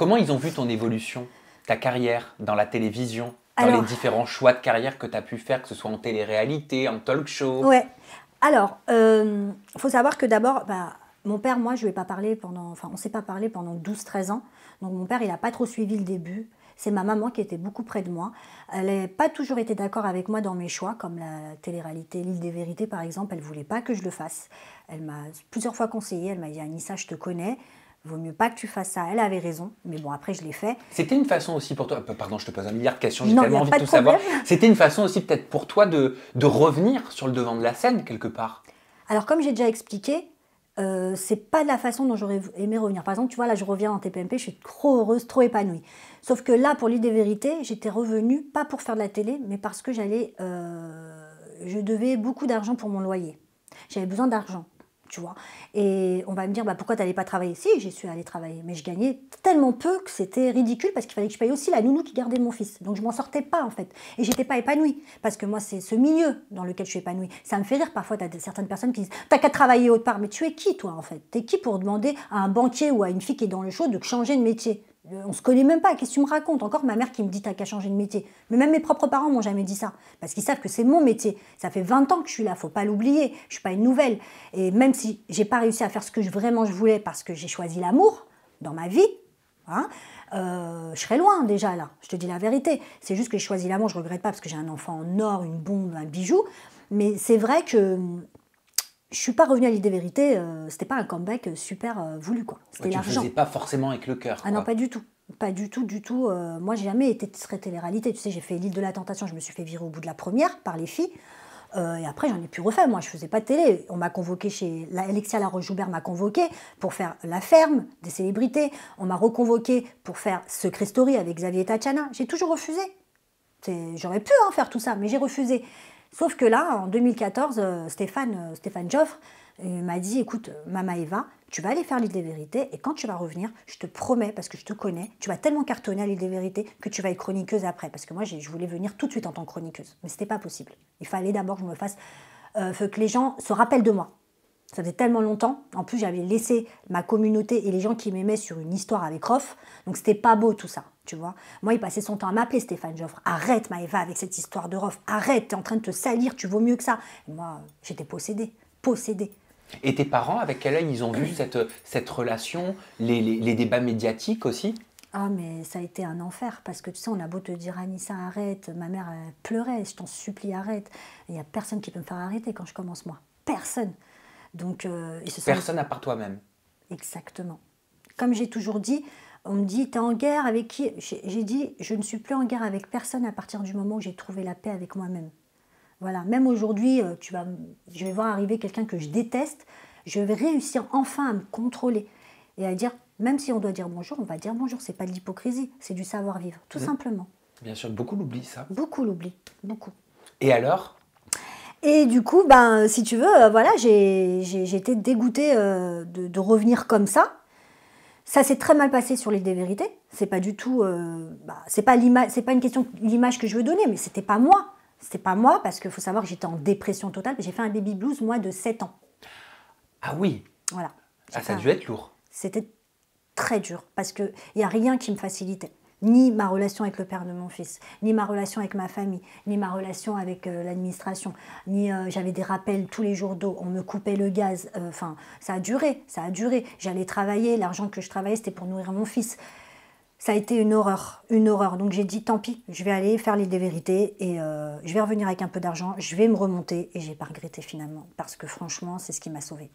Comment ils ont vu ton évolution, ta carrière dans la télévision, dans les différents choix de carrière que tu as pu faire, que ce soit en télé-réalité, en talk show Ouais. Alors, il euh, faut savoir que d'abord, bah, mon père, moi, je lui pas parlé pendant. Enfin, on ne s'est pas parlé pendant 12-13 ans. Donc, mon père, il n'a pas trop suivi le début. C'est ma maman qui était beaucoup près de moi. Elle n'a pas toujours été d'accord avec moi dans mes choix, comme la télé-réalité L'île des vérités, par exemple. Elle voulait pas que je le fasse. Elle m'a plusieurs fois conseillé. Elle m'a dit Anissa, je te connais vaut mieux pas que tu fasses ça. Elle avait raison, mais bon, après, je l'ai fait. C'était une façon aussi pour toi, euh, pardon, je te pose un milliard de questions, j'ai tellement envie de tout savoir. C'était une façon aussi peut-être pour toi de, revenir sur le devant de la scène quelque part. Alors, comme j'ai déjà expliqué, euh, c'est pas la façon dont j'aurais aimé revenir. Par exemple, tu vois, là, je reviens en TPMP, je suis trop heureuse, trop épanouie. Sauf que là, pour l'idée vérité j'étais revenue, pas pour faire de la télé, mais parce que j'allais. Euh, je devais beaucoup d'argent pour mon loyer. J'avais besoin d'argent tu vois. Et on va me dire, bah, pourquoi t'allais pas travailler Si, j'ai su aller travailler, mais je gagnais tellement peu que c'était ridicule parce qu'il fallait que je paye aussi la nounou qui gardait mon fils. Donc je m'en sortais pas en fait. Et j'étais pas épanouie parce que moi, c'est ce milieu dans lequel je suis épanouie. Ça me fait rire parfois, as certaines personnes qui disent, t'as qu'à travailler autre part, mais tu es qui toi en fait Tu es qui pour demander à un banquier ou à une fille qui est dans le show de changer de métier euh, on se connaît même pas, qu'est-ce que tu me racontes Encore ma mère qui me dit t'as qu'à changer de métier. Mais même mes propres parents m'ont jamais dit ça, parce qu'ils savent que c'est mon métier. Ça fait 20 ans que je suis là, faut pas l'oublier, je suis pas une nouvelle. Et même si j'ai pas réussi à faire ce que je, vraiment je voulais parce que j'ai choisi l'amour dans ma vie, hein, euh, je serais loin déjà là, je te dis la vérité. C'est juste que j'ai choisi l'amour, je regrette pas parce que j'ai un enfant en or, une bombe, un bijou. Mais c'est vrai que hum, je suis pas revenue à l'idée vérité, ce euh, c'était pas un comeback euh, super euh, voulu quoi. C'était l'argent. faisais pas forcément avec le cœur. Ah non, pas du tout. Pas du tout, du tout. moi, j'ai jamais été très télé-réalité. Tu sais, j'ai fait l'île de la tentation, je me suis fait virer au bout de la première par les filles. et après, j'en ai plus refait. Moi, je faisais pas de télé. On m'a convoqué chez. la Alexia Laroche-Joubert m'a convoqué pour faire La Ferme, des célébrités. On m'a reconvoqué pour faire Secret Story avec Xavier Tatiana. J'ai toujours refusé. J'aurais pu hein, faire tout ça, mais j'ai refusé. Sauf que là, en 2014, euh, Stéphane, euh, Stéphane Joffre euh, m'a dit, écoute, Mama Eva, tu vas aller faire l'île des vérités et quand tu vas revenir, je te promets, parce que je te connais, tu vas tellement cartonner à l'île des vérités que tu vas être chroniqueuse après. Parce que moi, je voulais venir tout de suite en tant que chroniqueuse. Mais ce n'était pas possible. Il fallait d'abord que je me fasse, que les gens se rappellent de moi. Ça faisait tellement longtemps. En plus, j'avais laissé ma communauté et les gens qui m'aimaient sur une histoire avec Rof. Donc, ce n'était pas beau tout ça vois. Moi, il passait son temps à m'appeler Stéphane Joffre. Arrête, Maëva, avec cette histoire de Roff. Arrête, t'es en train de te salir, tu vaux mieux que ça. moi, j'étais possédée, possédée. Et tes parents, avec quel œil ils ont vu cette, cette relation, les, les, débats médiatiques aussi ah, mais ça a été un enfer, parce que tu sais, on a beau te dire, Anissa, arrête, ma mère pleurait, je t'en supplie, arrête. Il n'y a personne qui peut me faire arrêter quand je commence, moi. Personne. Donc, euh, personne à part toi-même. Exactement. Comme j'ai toujours dit, on me dit, t'es en guerre avec qui J'ai dit, je ne suis plus en guerre avec personne à partir du moment où j'ai trouvé la paix avec moi-même. Voilà, même aujourd'hui, euh, tu vas, je vais voir arriver quelqu'un que je déteste, je vais réussir enfin à me contrôler et à dire, même si on doit dire bonjour, on va dire bonjour. C'est pas de l'hypocrisie, c'est du savoir-vivre, tout mmh. simplement. Bien sûr, beaucoup l'oublient, ça. Beaucoup l'oublient, beaucoup. Et alors et du coup, ben, si tu veux, euh, voilà, j'ai été dégoûtée euh, de, revenir comme ça. Ça s'est très mal passé sur les des vérités. C'est pas du tout. Euh, bah, c'est pas l'image. C'est pas une question l'image que je veux donner, mais c'était pas moi. C'était pas moi parce qu'il faut savoir que j'étais en dépression totale. J'ai fait un baby blues moi de 7 ans. Ah oui. Voilà. Ah, ça a dû être lourd. C'était très dur parce que il y a rien qui me facilitait ni ma relation avec le père de mon fils, ni ma relation avec ma famille, ni ma relation avec euh, l'administration, ni euh, j'avais des rappels tous les jours d'eau, on me coupait le gaz, euh, enfin ça a duré, ça a duré. J'allais travailler, l'argent que je travaillais c'était pour nourrir mon fils. Ça a été une horreur, une horreur. Donc j'ai dit tant pis, je vais aller faire l'île des vérités et je vais revenir avec un peu d'argent, je vais me remonter et j'ai pas regretté finalement parce que franchement c'est ce qui m'a sauvée.